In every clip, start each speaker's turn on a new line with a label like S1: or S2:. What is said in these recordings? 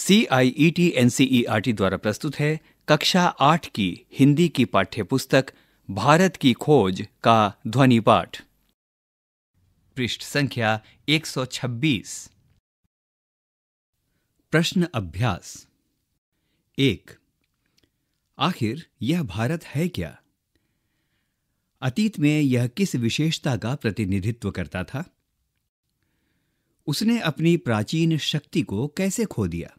S1: C I E T N C E R T द्वारा प्रस्तुत है कक्षा आठ की हिंदी की पाठ्य पुस्तक भारत की खोज का ध्वनि पाठ पृष्ठ संख्या 126 प्रश्न अभ्यास एक आखिर यह भारत है क्या अतीत में यह किस विशेषता का प्रतिनिधित्व करता था उसने अपनी प्राचीन शक्ति को कैसे खो दिया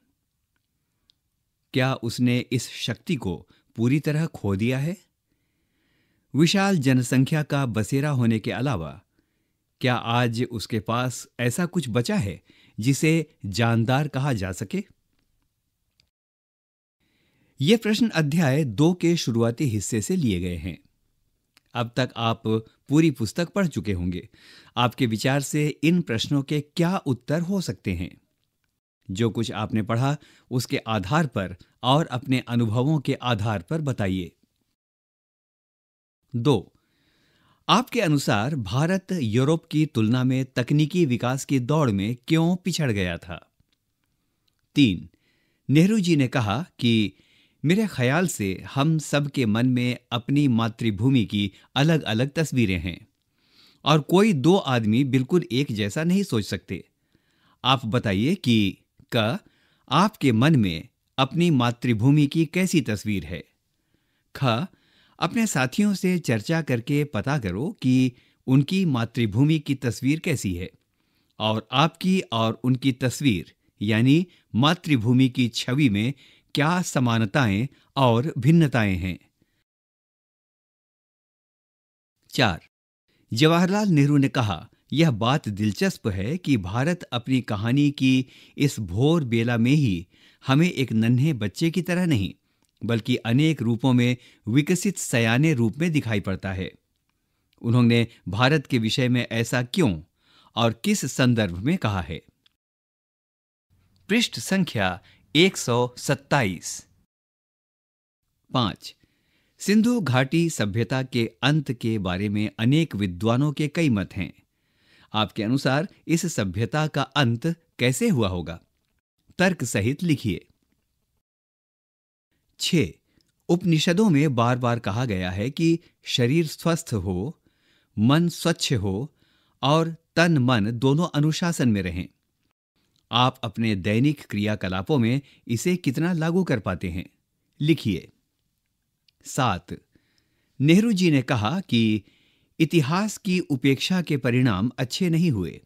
S1: क्या उसने इस शक्ति को पूरी तरह खो दिया है विशाल जनसंख्या का बसेरा होने के अलावा क्या आज उसके पास ऐसा कुछ बचा है जिसे जानदार कहा जा सके ये प्रश्न अध्याय दो के शुरुआती हिस्से से लिए गए हैं अब तक आप पूरी पुस्तक पढ़ चुके होंगे आपके विचार से इन प्रश्नों के क्या उत्तर हो सकते हैं जो कुछ आपने पढ़ा उसके आधार पर और अपने अनुभवों के आधार पर बताइए दो आपके अनुसार भारत यूरोप की तुलना में तकनीकी विकास की दौड़ में क्यों पिछड़ गया था तीन नेहरू जी ने कहा कि मेरे ख्याल से हम सबके मन में अपनी मातृभूमि की अलग अलग तस्वीरें हैं और कोई दो आदमी बिल्कुल एक जैसा नहीं सोच सकते आप बताइए कि का आपके मन में अपनी मातृभूमि की कैसी तस्वीर है ख अपने साथियों से चर्चा करके पता करो कि उनकी मातृभूमि की तस्वीर कैसी है और आपकी और उनकी तस्वीर यानी मातृभूमि की छवि में क्या समानताएं और भिन्नताएं हैं चार जवाहरलाल नेहरू ने कहा यह बात दिलचस्प है कि भारत अपनी कहानी की इस भोर बेला में ही हमें एक नन्हे बच्चे की तरह नहीं बल्कि अनेक रूपों में विकसित सयाने रूप में दिखाई पड़ता है उन्होंने भारत के विषय में ऐसा क्यों और किस संदर्भ में कहा है पृष्ठ संख्या 127 पांच सिंधु घाटी सभ्यता के अंत के बारे में अनेक विद्वानों के कई मत हैं आपके अनुसार इस सभ्यता का अंत कैसे हुआ होगा तर्क सहित लिखिए छ उपनिषदों में बार बार कहा गया है कि शरीर स्वस्थ हो मन स्वच्छ हो और तन मन दोनों अनुशासन में रहें आप अपने दैनिक क्रियाकलापों में इसे कितना लागू कर पाते हैं लिखिए सात नेहरू जी ने कहा कि इतिहास की उपेक्षा के परिणाम अच्छे नहीं हुए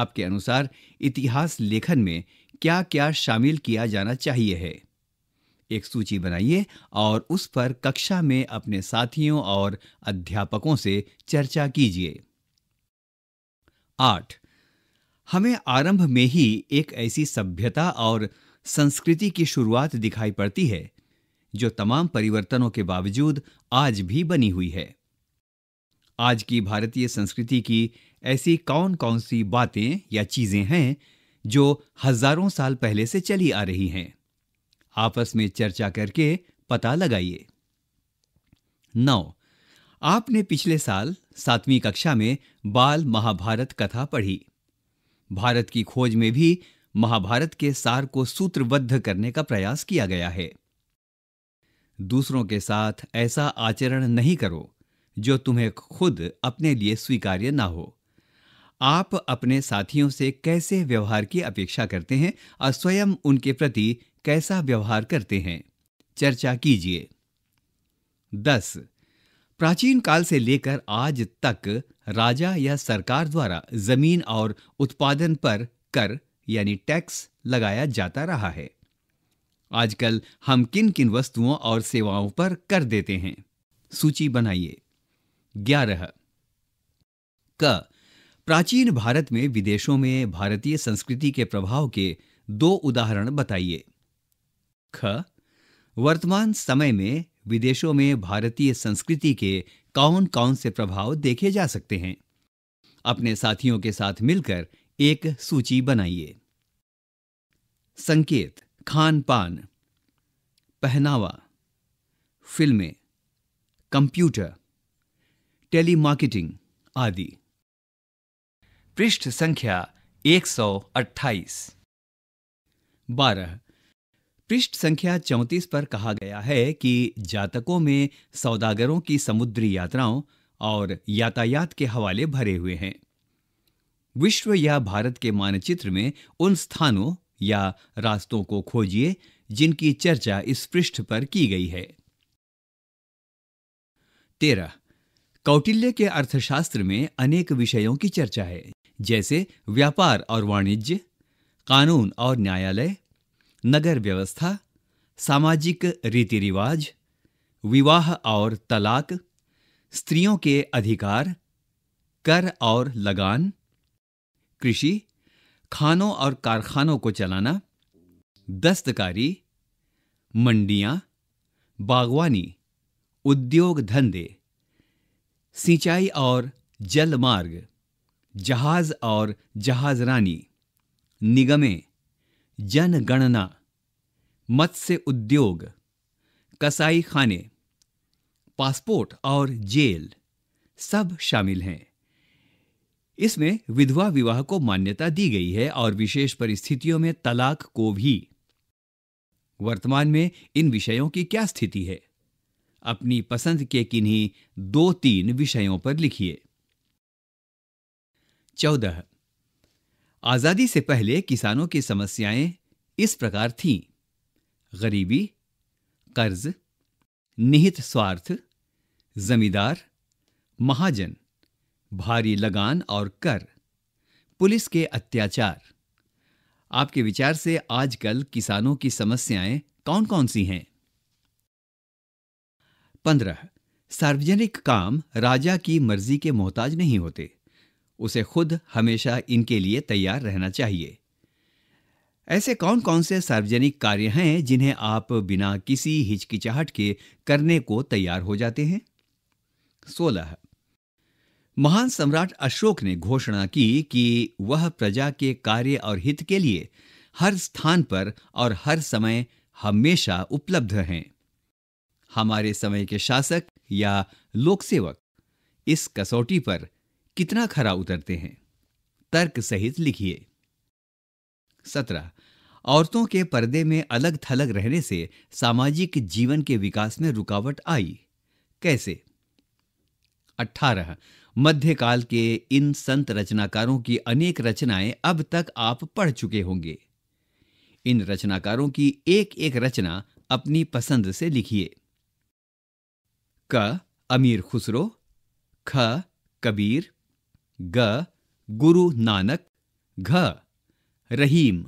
S1: आपके अनुसार इतिहास लेखन में क्या क्या शामिल किया जाना चाहिए है एक सूची बनाइए और उस पर कक्षा में अपने साथियों और अध्यापकों से चर्चा कीजिए आठ हमें आरंभ में ही एक ऐसी सभ्यता और संस्कृति की शुरुआत दिखाई पड़ती है जो तमाम परिवर्तनों के बावजूद आज भी बनी हुई है आज की भारतीय संस्कृति की ऐसी कौन कौन सी बातें या चीजें हैं जो हजारों साल पहले से चली आ रही हैं आपस में चर्चा करके पता लगाइए नौ आपने पिछले साल सातवीं कक्षा में बाल महाभारत कथा पढ़ी भारत की खोज में भी महाभारत के सार को सूत्रबद्ध करने का प्रयास किया गया है दूसरों के साथ ऐसा आचरण नहीं करो जो तुम्हें खुद अपने लिए स्वीकार्य ना हो आप अपने साथियों से कैसे व्यवहार की अपेक्षा करते हैं और स्वयं उनके प्रति कैसा व्यवहार करते हैं चर्चा कीजिए दस प्राचीन काल से लेकर आज तक राजा या सरकार द्वारा जमीन और उत्पादन पर कर यानी टैक्स लगाया जाता रहा है आजकल हम किन किन वस्तुओं और सेवाओं पर कर देते हैं सूची बनाइए ग्यारह क प्राचीन भारत में विदेशों में भारतीय संस्कृति के प्रभाव के दो उदाहरण बताइए ख वर्तमान समय में विदेशों में भारतीय संस्कृति के कौन कौन से प्रभाव देखे जा सकते हैं अपने साथियों के साथ मिलकर एक सूची बनाइए संकेत खान पान पहनावा फिल्में कंप्यूटर टेली मार्केटिंग आदि पृष्ठ संख्या 128 बारह पृष्ठ संख्या 34 पर कहा गया है कि जातकों में सौदागरों की समुद्री यात्राओं और यातायात के हवाले भरे हुए हैं विश्व या भारत के मानचित्र में उन स्थानों या रास्तों को खोजिए जिनकी चर्चा इस पृष्ठ पर की गई है तेरह कौटिल्य के अर्थशास्त्र में अनेक विषयों की चर्चा है जैसे व्यापार और वाणिज्य कानून और न्यायालय नगर व्यवस्था सामाजिक रीति रिवाज विवाह और तलाक स्त्रियों के अधिकार कर और लगान कृषि खानों और कारखानों को चलाना दस्तकारी मंडियां बागवानी उद्योग धंधे सिंचाई और जल मार्ग जहाज और जहाजरानी निगमें जनगणना मत्स्य उद्योग कसाई खाने पासपोर्ट और जेल सब शामिल हैं इसमें विधवा विवाह को मान्यता दी गई है और विशेष परिस्थितियों में तलाक को भी वर्तमान में इन विषयों की क्या स्थिति है अपनी पसंद के किन्हीं दो तीन विषयों पर लिखिए चौदह आज़ादी से पहले किसानों की समस्याएं इस प्रकार थीं गरीबी कर्ज निहित स्वार्थ जमींदार महाजन भारी लगान और कर पुलिस के अत्याचार आपके विचार से आजकल किसानों की समस्याएं कौन कौन सी हैं पंद्रह सार्वजनिक काम राजा की मर्जी के मोहताज नहीं होते उसे खुद हमेशा इनके लिए तैयार रहना चाहिए ऐसे कौन कौन से सार्वजनिक कार्य हैं जिन्हें आप बिना किसी हिचकिचाहट के करने को तैयार हो जाते हैं सोलह महान सम्राट अशोक ने घोषणा की कि वह प्रजा के कार्य और हित के लिए हर स्थान पर और हर समय हमेशा उपलब्ध हैं हमारे समय के शासक या लोकसेवक इस कसौटी पर कितना खरा उतरते हैं तर्क सहित लिखिए सत्रह औरतों के पर्दे में अलग थलग रहने से सामाजिक जीवन के विकास में रुकावट आई कैसे अठारह मध्यकाल के इन संत रचनाकारों की अनेक रचनाएं अब तक आप पढ़ चुके होंगे इन रचनाकारों की एक एक रचना अपनी पसंद से लिखिए अमीर खुसरो ख कबीर ग गुरु नानक घ रहीम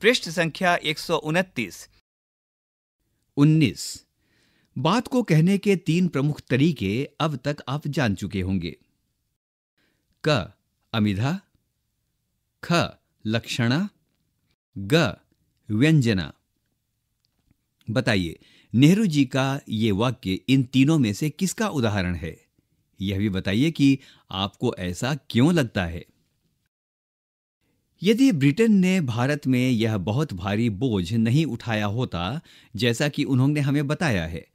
S1: पृष्ठ संख्या एक सौ उनतीस उन्नीस बात को कहने के तीन प्रमुख तरीके अब तक आप जान चुके होंगे क अमिधा ख लक्षणा ग व्यंजना बताइए नेहरू जी का ये वाक्य इन तीनों में से किसका उदाहरण है यह भी बताइए कि आपको ऐसा क्यों लगता है यदि ब्रिटेन ने भारत में यह बहुत भारी बोझ नहीं उठाया होता जैसा कि उन्होंने हमें बताया है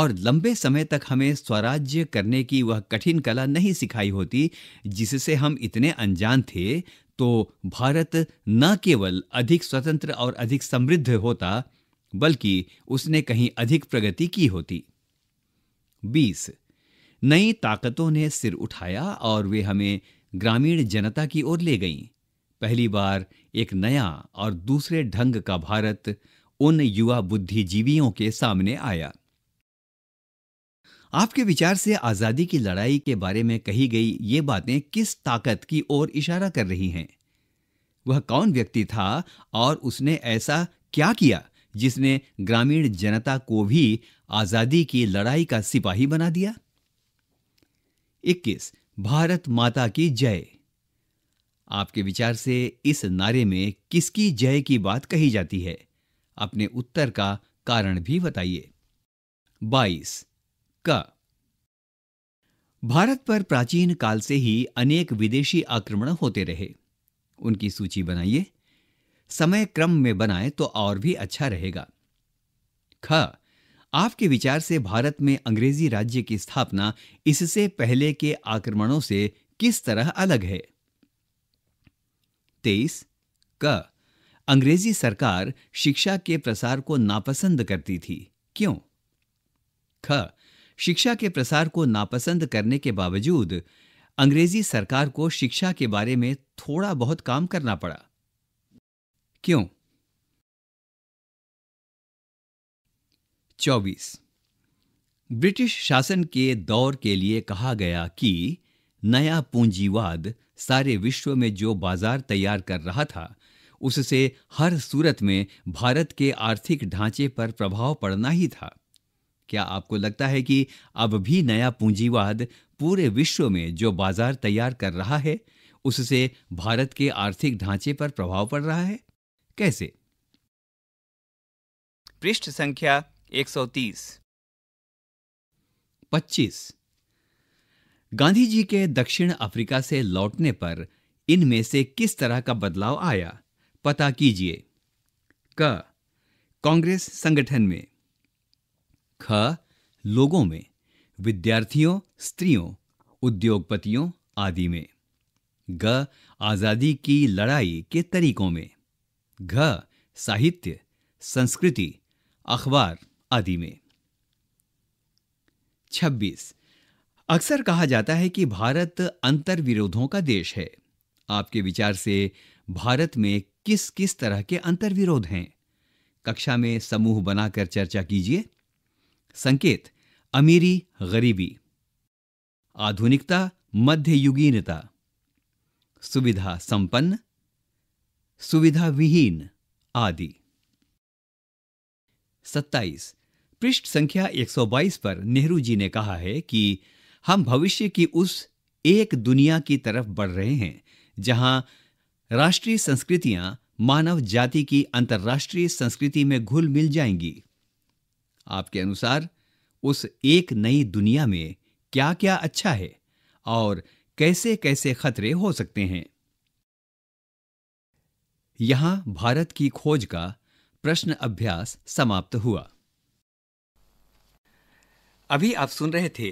S1: और लंबे समय तक हमें स्वराज्य करने की वह कठिन कला नहीं सिखाई होती जिससे हम इतने अनजान थे तो भारत न केवल अधिक स्वतंत्र और अधिक समृद्ध होता बल्कि उसने कहीं अधिक प्रगति की होती बीस नई ताकतों ने सिर उठाया और वे हमें ग्रामीण जनता की ओर ले गईं पहली बार एक नया और दूसरे ढंग का भारत उन युवा बुद्धिजीवियों के सामने आया आपके विचार से आजादी की लड़ाई के बारे में कही गई ये बातें किस ताकत की ओर इशारा कर रही हैं वह कौन व्यक्ति था और उसने ऐसा क्या किया जिसने ग्रामीण जनता को भी आजादी की लड़ाई का सिपाही बना दिया 21 भारत माता की जय आपके विचार से इस नारे में किसकी जय की बात कही जाती है अपने उत्तर का कारण भी बताइए 22 का भारत पर प्राचीन काल से ही अनेक विदेशी आक्रमण होते रहे उनकी सूची बनाइए समय क्रम में बनाएं तो और भी अच्छा रहेगा ख आपके विचार से भारत में अंग्रेजी राज्य की स्थापना इससे पहले के आक्रमणों से किस तरह अलग है तेईस क अंग्रेजी सरकार शिक्षा के प्रसार को नापसंद करती थी क्यों ख शिक्षा के प्रसार को नापसंद करने के बावजूद अंग्रेजी सरकार को शिक्षा के बारे में थोड़ा बहुत काम करना पड़ा क्यों चौबीस ब्रिटिश शासन के दौर के लिए कहा गया कि नया पूंजीवाद सारे विश्व में जो बाजार तैयार कर रहा था उससे हर सूरत में भारत के आर्थिक ढांचे पर प्रभाव पड़ना ही था क्या आपको लगता है कि अब भी नया पूंजीवाद पूरे विश्व में जो बाजार तैयार कर रहा है उससे भारत के आर्थिक ढांचे पर प्रभाव पड़ रहा है कैसे पृष्ठ संख्या 130 25 गांधी जी के दक्षिण अफ्रीका से लौटने पर इनमें से किस तरह का बदलाव आया पता कीजिए क कांग्रेस संगठन में ख लोगों में विद्यार्थियों स्त्रियों उद्योगपतियों आदि में ग आजादी की लड़ाई के तरीकों में घ साहित्य संस्कृति अखबार आदि में 26 अक्सर कहा जाता है कि भारत अंतर विरोधों का देश है आपके विचार से भारत में किस किस तरह के अंतर विरोध हैं कक्षा में समूह बनाकर चर्चा कीजिए संकेत अमीरी गरीबी आधुनिकता मध्ययुगीनता सुविधा संपन्न सुविधा विहीन आदि सत्ताईस पृष्ठ संख्या 122 पर नेहरू जी ने कहा है कि हम भविष्य की उस एक दुनिया की तरफ बढ़ रहे हैं जहां राष्ट्रीय संस्कृतियां मानव जाति की अंतर्राष्ट्रीय संस्कृति में घुल मिल जाएंगी आपके अनुसार उस एक नई दुनिया में क्या क्या अच्छा है और कैसे कैसे खतरे हो सकते हैं यहां भारत की खोज का प्रश्न अभ्यास समाप्त हुआ अभी आप सुन रहे थे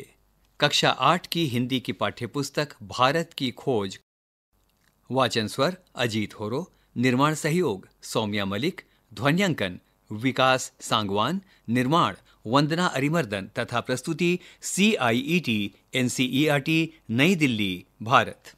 S1: कक्षा आठ की हिंदी की पाठ्यपुस्तक भारत की खोज वाचन स्वर अजीत होरो निर्माण सहयोग सौम्या मलिक ध्वन्यांकन विकास सांगवान निर्माण वंदना अरिमर्दन तथा प्रस्तुति C I E T N C E R T New Delhi Bharat